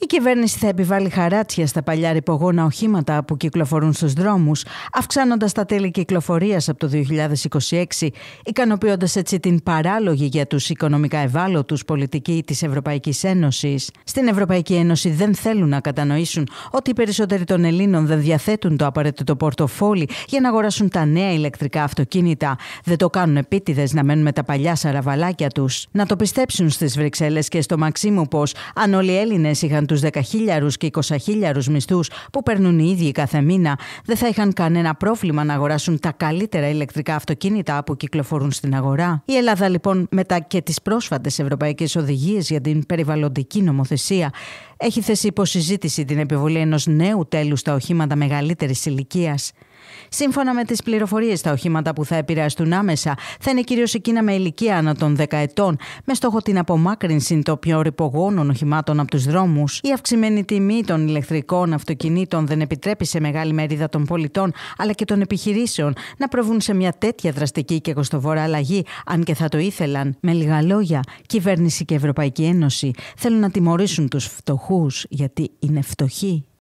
Η κυβέρνηση θα επιβάλλει χαράτσια στα παλιά ρηπογόνα οχήματα που κυκλοφορούν στους δρόμους, αυξάνοντας τα τέλη κυκλοφορίας από το 2026, ικανοποιώντας έτσι την παράλογη για τους οικονομικά ευάλωτους πολιτική της Ευρωπαϊκής Ένωσης. Στην Ευρωπαϊκή Ένωση δεν θέλουν να κατανοήσουν ότι οι περισσότεροι των Ελλήνων δεν διαθέτουν το απαραίτητο πορτοφόλι για να αγοράσουν τα νέα ηλεκτρικά αυτοκίνητα. Δεν το κάνουν επίτηδες να μένουν με τα παλιά σαραβαλάκια τους. Να το πιστέψουν στις Βρυξέλλες και στο Μαξίμου πως αν όλοι οι Έλληνες είχαν τους 10.000 και 20.000 μισθούς που παίρνουν οι ίδιοι κάθε μήνα, δεν θα είχαν κανένα πρόβλημα να αγοράσουν τα καλύτερα ηλεκτρικά αυτοκίνητα που κυκλοφορούν στην αγορά. Η Ελλάδα λοιπόν μετά και τις πρόσφατες ευρωπαϊκές οδηγίες για την περιβαλλοντική νομοθεσία έχει θέσει υποσυζήτηση την επιβολή ενός νέου τέλους στα οχήματα μεγαλύτερης ηλικίας. Σύμφωνα με τις πληροφορίες, τα οχήματα που θα επηρεαστούν άμεσα θα είναι κυρίως εκείνα με ηλικία ανά των 10 ετών, με στόχο την απομάκρυνση των πιο ρηπογόνων οχημάτων από τους δρόμους. Η αυξημένη τιμή των ηλεκτρικών αυτοκινήτων δεν επιτρέπει σε μεγάλη μερίδα των πολιτών αλλά και των επιχειρήσεων να προβούν σε μια τέτοια δραστική και κοστοβόρα αλλαγή, αν και θα το ήθελαν. Με λίγα λόγια, κυβέρνηση και Ευρωπαϊκή Ένωση θέλουν να τιμωρήσουν τους φτωχούς γιατί είναι φτωχοί.